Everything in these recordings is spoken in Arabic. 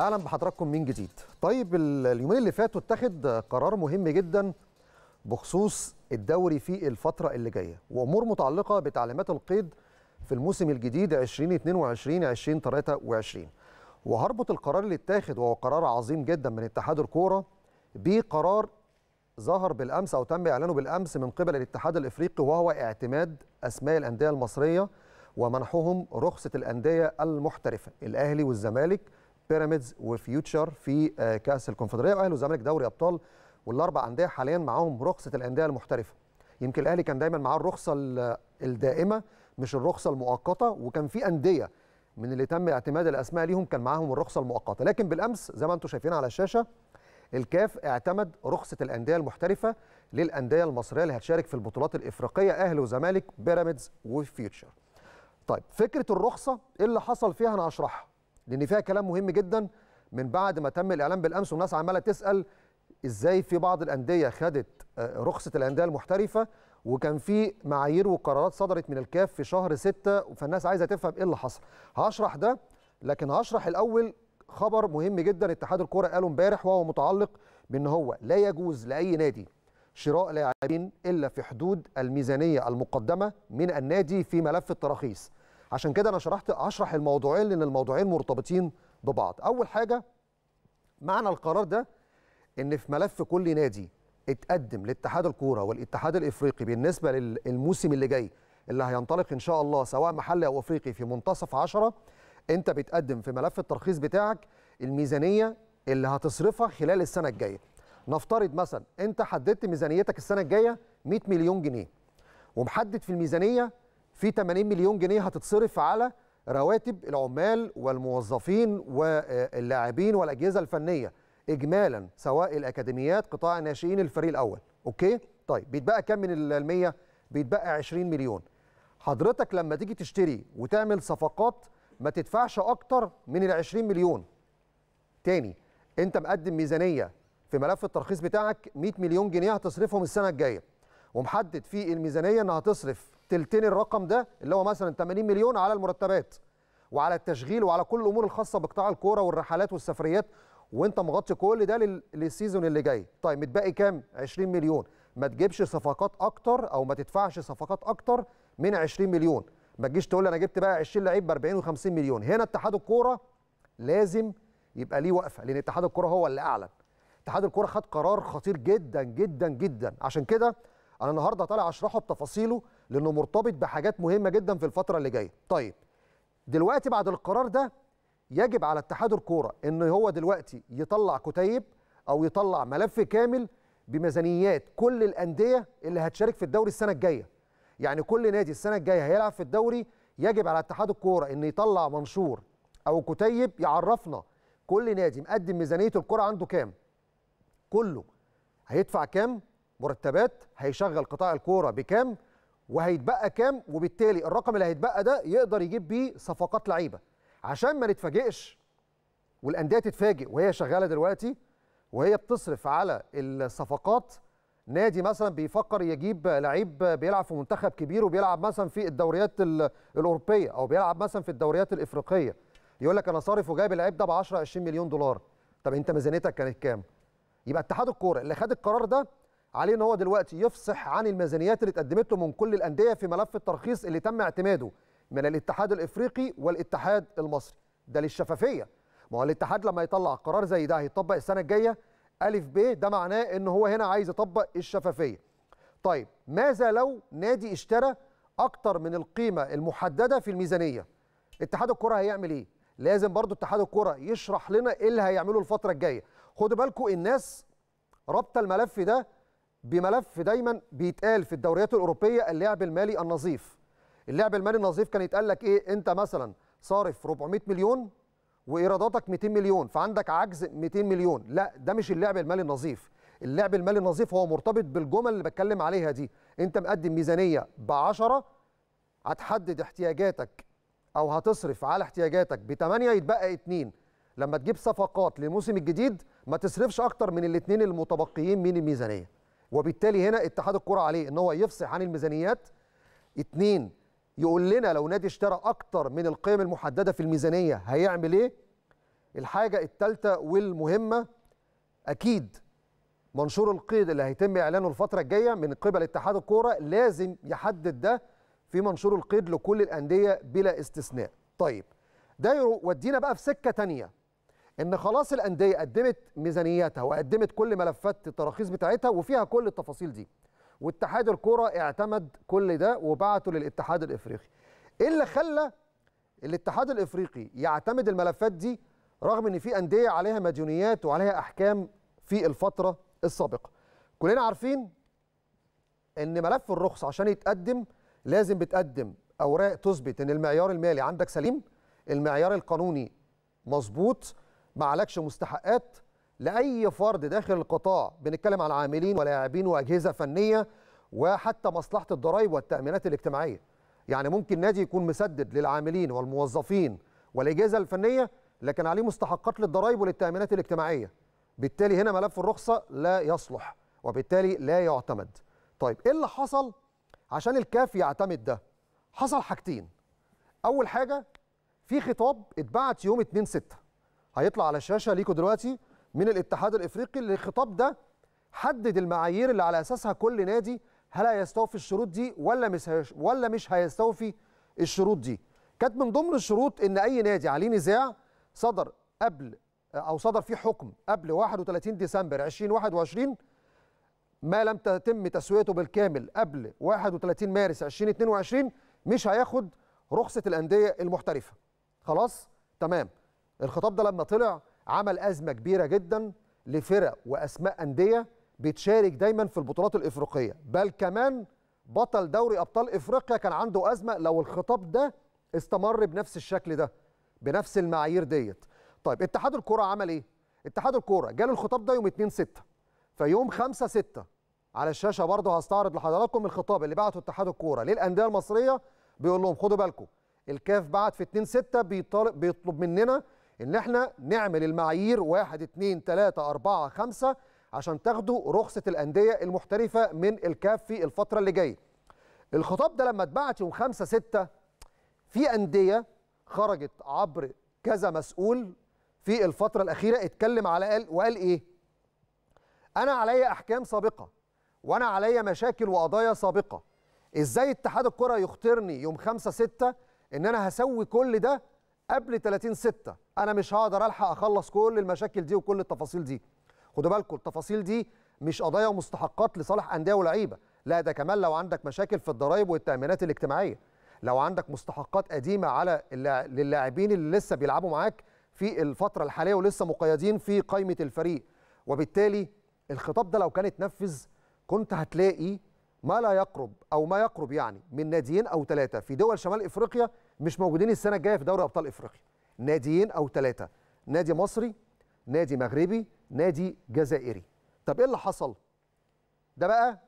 اهلا بحضراتكم من جديد طيب اليومين اللي فاتوا اتخذ قرار مهم جدا بخصوص الدوري في الفتره اللي جايه وامور متعلقه بتعليمات القيد في الموسم الجديد 2022 2023 وهربط القرار اللي اتاخد وهو قرار عظيم جدا من اتحاد الكوره بقرار ظهر بالامس او تم اعلانه بالامس من قبل الاتحاد الافريقي وهو اعتماد اسماء الانديه المصريه ومنحهم رخصه الانديه المحترفه الاهلي والزمالك بيراميدز وفيوتشر في آه، كاس الكونفدراليه واهلي والزمالك دوري ابطال والاربع انديه حاليا معاهم رخصه الانديه المحترفه يمكن الاهلي كان دايما معاه الرخصه الدائمه مش الرخصه المؤقته وكان في انديه من اللي تم اعتماد الاسماء ليهم كان معاهم الرخصه المؤقته لكن بالامس زي ما انتم شايفين على الشاشه الكاف اعتمد رخصه الانديه المحترفه للانديه المصريه اللي هتشارك في البطولات الافريقيه اهلي وزمالك بيراميدز وفيوتشر طيب فكره الرخصه ايه اللي حصل فيها انا هشرحها لان فيها كلام مهم جدا من بعد ما تم الاعلان بالامس والناس عماله تسال ازاي في بعض الانديه خدت آه، رخصه الانديه المحترفه وكان في معايير وقرارات صدرت من الكاف في شهر 6 فالناس عايزه تفهم ايه اللي حصل هشرح ده لكن هشرح الاول خبر مهم جدا اتحاد الكوره قاله امبارح وهو متعلق بان هو لا يجوز لاي نادي شراء لاعبين الا في حدود الميزانيه المقدمه من النادي في ملف التراخيص عشان كده انا شرحت هشرح الموضوعين لان الموضوعين مرتبطين ببعض اول حاجه معنى القرار ده ان في ملف كل نادي اتقدم لاتحاد الكوره والاتحاد الافريقي بالنسبه للموسم اللي جاي اللي هينطلق ان شاء الله سواء محلي او افريقي في منتصف عشرة انت بتقدم في ملف الترخيص بتاعك الميزانيه اللي هتصرفها خلال السنه الجايه نفترض مثلا انت حددت ميزانيتك السنه الجايه 100 مليون جنيه ومحدد في الميزانيه في 80 مليون جنيه هتتصرف على رواتب العمال والموظفين واللاعبين والاجهزه الفنيه اجمالا سواء الاكاديميات قطاع الناشئين الفريق الاول اوكي طيب بيتبقى كام من ال100 بيتبقى 20 مليون حضرتك لما تيجي تشتري وتعمل صفقات ما تدفعش اكتر من ال20 مليون تاني انت مقدم ميزانيه في ملف الترخيص بتاعك 100 مليون جنيه هتصرفهم السنه الجايه ومحدد في الميزانيه ان هتصرف تلتين الرقم ده اللي هو مثلا 80 مليون على المرتبات وعلى التشغيل وعلى كل الامور الخاصه بقطاع الكوره والرحلات والسفريات وانت مغطي كل ده للسيزون اللي جاي طيب متبقي كام 20 مليون ما تجيبش صفقات اكتر او ما تدفعش صفقات اكتر من 20 مليون ما تجيش تقول انا جبت بقى 20 لعيب ب 40 و50 مليون هنا اتحاد الكوره لازم يبقى ليه وقفه لان اتحاد الكوره هو اللي اعلن اتحاد الكوره خد قرار خطير جدا جدا جدا عشان كده انا النهارده طالع اشرحه بتفاصيله لانه مرتبط بحاجات مهمه جدا في الفتره اللي جايه طيب دلوقتي بعد القرار ده يجب على اتحاد الكوره ان هو دلوقتي يطلع كتيب او يطلع ملف كامل بميزانيات كل الانديه اللي هتشارك في الدوري السنه الجايه يعني كل نادي السنه الجايه هيلعب في الدوري يجب على اتحاد الكوره ان يطلع منشور او كتيب يعرفنا كل نادي مقدم ميزانيه الكره عنده كام كله هيدفع كام مرتبات هيشغل قطاع الكوره بكام وهيتبقى كام وبالتالي الرقم اللي هيتبقى ده يقدر يجيب بيه صفقات لعيبه عشان ما نتفاجئش والانديه تتفاجئ وهي شغاله دلوقتي وهي بتصرف على الصفقات نادي مثلا بيفكر يجيب لعيب بيلعب في منتخب كبير وبيلعب مثلا في الدوريات الاوروبيه او بيلعب مثلا في الدوريات الافريقيه يقول لك انا صارف وجايب اللعيب ده ب 10 20 مليون دولار طب انت ميزانيتك كانت كام؟ يبقى اتحاد الكوره اللي خد القرار ده عليه ان هو دلوقتي يفصح عن الميزانيات اللي اتقدمت له من كل الانديه في ملف الترخيص اللي تم اعتماده من الاتحاد الافريقي والاتحاد المصري ده للشفافيه ما هو الاتحاد لما يطلع قرار زي ده هيطبق السنه الجايه الف ب ده معناه ان هو هنا عايز يطبق الشفافيه طيب ماذا لو نادي اشترى اكتر من القيمه المحدده في الميزانيه اتحاد الكره هيعمل ايه لازم برضو اتحاد الكره يشرح لنا ايه اللي هيعمله الفتره الجايه خدوا بالكم الناس رابطه الملف ده بملف دايما بيتقال في الدوريات الاوروبيه اللعب المالي النظيف اللعب المالي النظيف كان يتقال لك ايه انت مثلا صارف 400 مليون وايراداتك 200 مليون فعندك عجز 200 مليون لا ده مش اللعب المالي النظيف اللعب المالي النظيف هو مرتبط بالجمل اللي بتكلم عليها دي انت مقدم ميزانيه ب 10 هتحدد احتياجاتك او هتصرف على احتياجاتك ب 8 يتبقى 2 لما تجيب صفقات للموسم الجديد ما تصرفش اكتر من الاثنين المتبقيين من الميزانيه وبالتالي هنا اتحاد الكره عليه ان هو يفصح عن الميزانيات اتنين يقول لنا لو نادي اشترى اكتر من القيم المحدده في الميزانيه هيعمل ايه الحاجه الثالثه والمهمه اكيد منشور القيد اللي هيتم اعلانه الفتره الجايه من قبل اتحاد الكوره لازم يحدد ده في منشور القيد لكل الانديه بلا استثناء طيب ده يودينا بقى في سكه تانية ان خلاص الانديه قدمت ميزانياتها وقدمت كل ملفات التراخيص بتاعتها وفيها كل التفاصيل دي واتحاد الكوره اعتمد كل ده وبعته للاتحاد الافريقي ايه اللي خلى الاتحاد الافريقي يعتمد الملفات دي رغم ان في انديه عليها مديونيات وعليها احكام في الفتره السابقه كلنا عارفين ان ملف الرخص عشان يتقدم لازم بتقدم اوراق تثبت ان المعيار المالي عندك سليم المعيار القانوني مظبوط ما عليكش مستحقات لاي فرد داخل القطاع بنتكلم عن عاملين ولاعبين واجهزه فنيه وحتى مصلحه الضرائب والتامينات الاجتماعيه يعني ممكن نادي يكون مسدد للعاملين والموظفين والاجهزه الفنيه لكن عليه مستحقات للضرائب وللتامينات الاجتماعيه بالتالي هنا ملف الرخصه لا يصلح وبالتالي لا يعتمد طيب ايه اللي حصل عشان الكاف يعتمد ده حصل حاجتين اول حاجه في خطاب اتبعت يوم 2 6 هيطلع على الشاشه ليكوا دلوقتي من الاتحاد الافريقي اللي الخطاب ده حدد المعايير اللي على اساسها كل نادي هل هيستوفي الشروط دي ولا مش ولا مش هيستوفي الشروط دي كانت من ضمن الشروط ان اي نادي عليه نزاع صدر قبل او صدر فيه حكم قبل 31 ديسمبر 2021 ما لم تتم تسويته بالكامل قبل 31 مارس 2022 مش هياخد رخصه الانديه المحترفه خلاص تمام الخطاب ده لما طلع عمل ازمه كبيره جدا لفرق واسماء انديه بتشارك دايما في البطولات الافريقيه بل كمان بطل دوري ابطال افريقيا كان عنده ازمه لو الخطاب ده استمر بنفس الشكل ده بنفس المعايير ديت طيب اتحاد الكره عمل ايه اتحاد الكوره جاله الخطاب ده يوم 2 6 فيوم 5 6 على الشاشه برضه هستعرض لحضراتكم الخطاب اللي بعته اتحاد الكوره للانديه المصريه بيقول لهم خدوا بالكم الكاف بعت في 2 6 بيطالب بيطلب مننا ان احنا نعمل المعايير 1 2 3 4 5 عشان تاخدوا رخصه الانديه المحترفه من الكاف في الفتره اللي جايه الخطاب ده لما اتبعت يوم 5 6 في انديه خرجت عبر كذا مسؤول في الفتره الاخيره اتكلم على قال وقال ايه انا عليا احكام سابقه وانا عليا مشاكل وقضايا سابقه ازاي اتحاد الكره يخترني يوم 5 6 ان انا هسوي كل ده قبل 30 6 انا مش هقدر الحق اخلص كل المشاكل دي وكل التفاصيل دي خدوا بالكم التفاصيل دي مش قضايا ومستحقات لصالح انديه ولاعيبه لا ده كمان لو عندك مشاكل في الضرائب والتامينات الاجتماعيه لو عندك مستحقات قديمه على للاعبين اللي لسه بيلعبوا معاك في الفتره الحاليه ولسه مقيدين في قائمه الفريق وبالتالي الخطاب ده لو كان اتنفذ كنت هتلاقي ما لا يقرب او ما يقرب يعني من ناديين او ثلاثه في دول شمال افريقيا مش موجودين السنه الجايه في دوري ابطال افريقيا ناديين او ثلاثه نادي مصري نادي مغربي نادي جزائري طب ايه اللي حصل ده بقى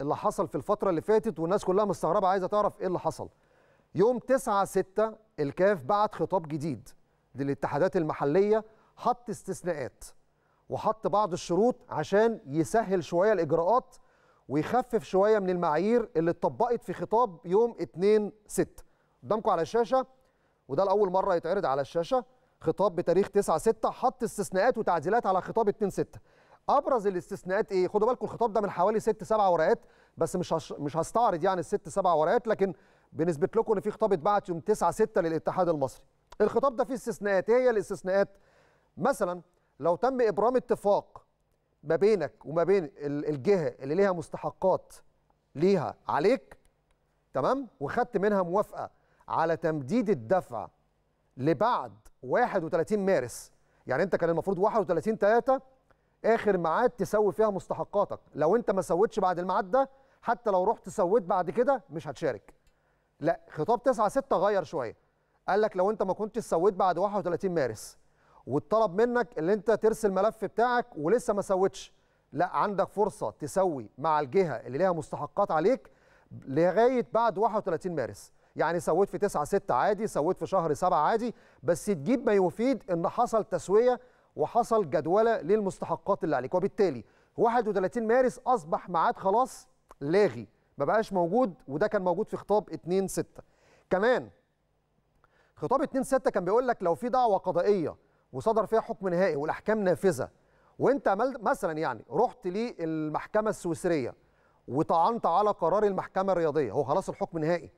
اللي حصل في الفتره اللي فاتت والناس كلها مستغربه عايزه تعرف ايه اللي حصل يوم 9 6 الكاف بعت خطاب جديد للاتحادات المحليه حط استثناءات وحط بعض الشروط عشان يسهل شويه الاجراءات ويخفف شويه من المعايير اللي اتطبقت في خطاب يوم 2 6 قدامكم على الشاشه وده لاول مره يتعرض على الشاشه خطاب بتاريخ 9 6 حط استثناءات وتعديلات على خطاب 2 6 ابرز الاستثناءات ايه خدوا بالكم الخطاب ده من حوالي 6 7 ورقات بس مش هش... مش هستعرض يعني الست سبع ورقات لكن بنثبت لكم ان في خطاب اتبعت يوم 9 6 للاتحاد المصري الخطاب ده فيه استثناءات ايه هي الاستثناءات مثلا لو تم ابرام اتفاق ما بينك وما بين الجهه اللي ليها مستحقات ليها عليك تمام وخدت منها موافقه على تمديد الدفع لبعد 31 مارس يعني انت كان المفروض 31 3 اخر ميعاد تسوي فيها مستحقاتك لو انت ما سويتش بعد الميعاد ده حتى لو رحت سويت بعد كده مش هتشارك لا خطاب 9 6 غير شويه قال لك لو انت ما كنتش سويت بعد 31 مارس واتطلب منك اللي انت ترسل الملف بتاعك ولسه ما سويتش لا عندك فرصه تسوي مع الجهه اللي ليها مستحقات عليك لغايه بعد 31 مارس يعني سويت في 9 6 عادي سويت في شهر 7 عادي بس تجيب ما يفيد ان حصل تسويه وحصل جدوله للمستحقات اللي عليك وبالتالي 31 مارس اصبح ميعاد خلاص لاغي ما بقاش موجود وده كان موجود في خطاب 2 6 كمان خطاب 2 6 كان بيقول لك لو في دعوه قضائيه وصدر فيها حكم نهائي والاحكام نافذه وانت مثلا يعني رحت للمحكمه السويسريه وطعنت على قرار المحكمه الرياضيه هو خلاص الحكم نهائي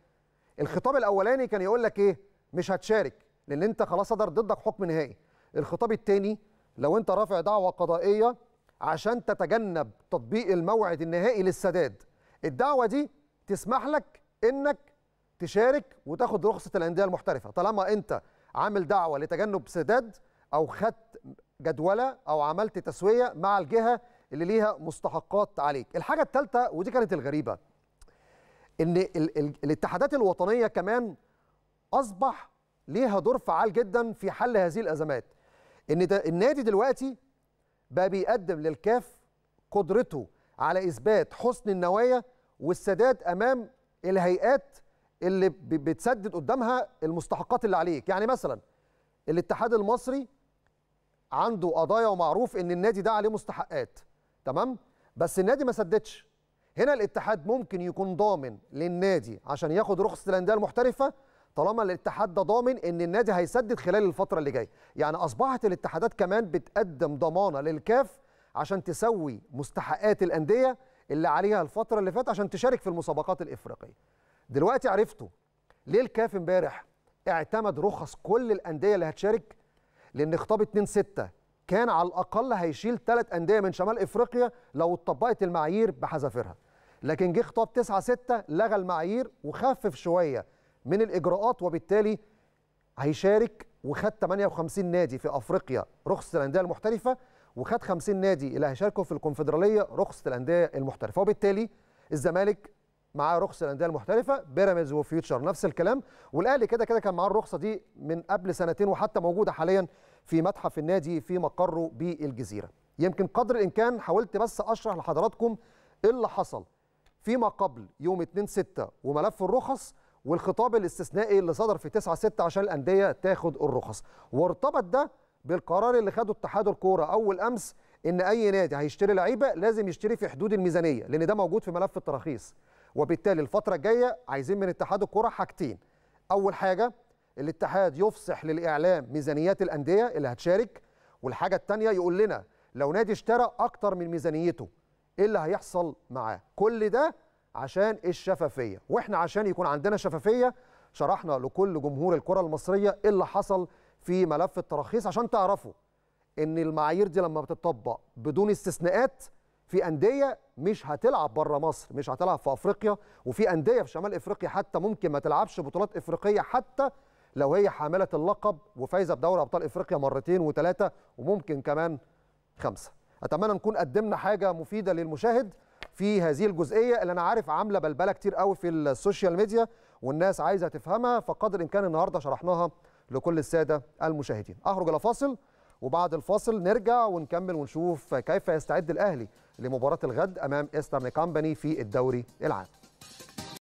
الخطاب الاولاني كان يقول لك ايه مش هتشارك لان انت خلاص صدر ضدك حكم نهائي الخطاب الثاني لو انت رافع دعوه قضائيه عشان تتجنب تطبيق الموعد النهائي للسداد الدعوه دي تسمح لك انك تشارك وتاخد رخصه الانديه المحترفه طالما انت عامل دعوه لتجنب سداد او خدت جدوله او عملت تسويه مع الجهه اللي ليها مستحقات عليك الحاجه الثالثه ودي كانت الغريبه ان الاتحادات الوطنيه كمان اصبح ليها دور فعال جدا في حل هذه الازمات ان النادي دلوقتي بقى بيقدم للكاف قدرته على اثبات حسن النوايا والسداد امام الهيئات اللي بتسدد قدامها المستحقات اللي عليك يعني مثلا الاتحاد المصري عنده قضايا ومعروف ان النادي ده عليه مستحقات تمام بس النادي ما سددش هنا الاتحاد ممكن يكون ضامن للنادي عشان ياخد رخصه الانديه المحترفه طالما الاتحاد ده ضامن ان النادي هيسدد خلال الفتره اللي جايه يعني اصبحت الاتحادات كمان بتقدم ضمانه للكاف عشان تسوي مستحقات الانديه اللي عليها الفتره اللي فاتت عشان تشارك في المسابقات الافريقيه دلوقتي عرفتوا ليه الكاف امبارح اعتمد رخص كل الانديه اللي هتشارك لان خطاب 2 6 كان على الاقل هيشيل ثلاث انديه من شمال افريقيا لو اتطبقت المعايير بحذافيرها لكن جه خطاب 9 6 لغى المعايير وخفف شويه من الاجراءات وبالتالي هيشارك وخد 58 نادي في افريقيا رخصه الانديه المحترفه وخد 50 نادي اللي هيشاركوا في الكونفدراليه رخصه الانديه المحترفه وبالتالي الزمالك معاه رخصه الانديه المحترفه بيراميدز وفيوتشر نفس الكلام والاهلي كده كده كان معاه الرخصه دي من قبل سنتين وحتى موجوده حاليا في متحف النادي في مقره بالجزيره يمكن قدر الامكان حاولت بس اشرح لحضراتكم ايه اللي حصل فيما قبل يوم 2 6 وملف الرخص والخطاب الاستثنائي اللي صدر في 9 6 عشان الانديه تاخد الرخص وارتبط ده بالقرار اللي خده اتحاد الكوره اول امس ان اي نادي هيشتري لعيبه لازم يشتري في حدود الميزانيه لان ده موجود في ملف التراخيص وبالتالي الفتره الجايه عايزين من اتحاد الكوره حاجتين اول حاجه الاتحاد يفصح للاعلام ميزانيات الانديه اللي هتشارك والحاجه الثانيه يقول لنا لو نادي اشترى اكتر من ميزانيته ايه اللي هيحصل معاه كل ده عشان الشفافيه واحنا عشان يكون عندنا شفافيه شرحنا لكل جمهور الكره المصريه ايه اللي حصل في ملف التراخيص عشان تعرفوا ان المعايير دي لما بتطبق بدون استثناءات في انديه مش هتلعب بره مصر مش هتلعب في افريقيا وفي انديه في شمال افريقيا حتى ممكن ما تلعبش بطولات افريقيه حتى لو هي حامله اللقب وفايزه بدوري ابطال افريقيا مرتين وثلاثه وممكن كمان خمسه اتمنى نكون قدمنا حاجه مفيده للمشاهد في هذه الجزئيه اللي انا عارف عامله بلبله كتير قوي في السوشيال ميديا والناس عايزه تفهمها فقدر الامكان النهارده شرحناها لكل الساده المشاهدين اخرج الى فاصل وبعد الفاصل نرجع ونكمل ونشوف كيف يستعد الاهلي لمباراه الغد امام ايسترن كامباني في الدوري العام